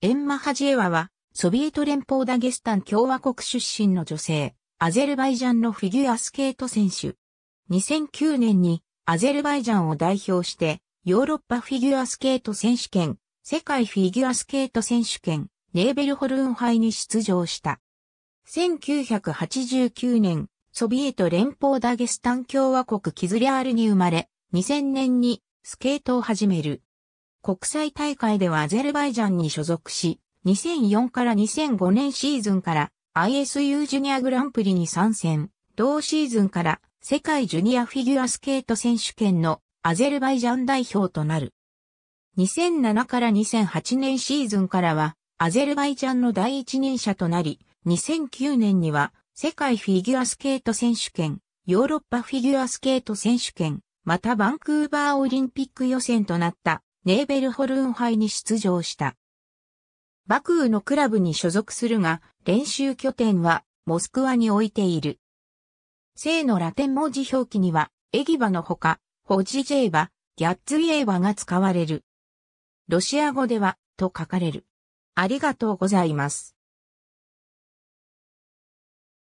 エンマ・ハジエワは、ソビエト連邦ダゲスタン共和国出身の女性、アゼルバイジャンのフィギュアスケート選手。2009年にアゼルバイジャンを代表して、ヨーロッパフィギュアスケート選手権、世界フィギュアスケート選手権、ネーベルホルン杯に出場した。1989年、ソビエト連邦ダゲスタン共和国キズリアールに生まれ、2000年にスケートを始める。国際大会ではアゼルバイジャンに所属し、2004から2005年シーズンから ISU ジュニアグランプリに参戦。同シーズンから世界ジュニアフィギュアスケート選手権のアゼルバイジャン代表となる。2007から2008年シーズンからはアゼルバイジャンの第一人者となり、2009年には世界フィギュアスケート選手権、ヨーロッパフィギュアスケート選手権、またバンクーバーオリンピック予選となったネーベルホルン杯に出場した。バクーのクラブに所属するが、練習拠点はモスクワに置いている。正のラテン文字表記には、エギバのほか、ホジジェーバ、ギャッツイエーバが使われる。ロシア語では、と書かれる。ありがとうございます。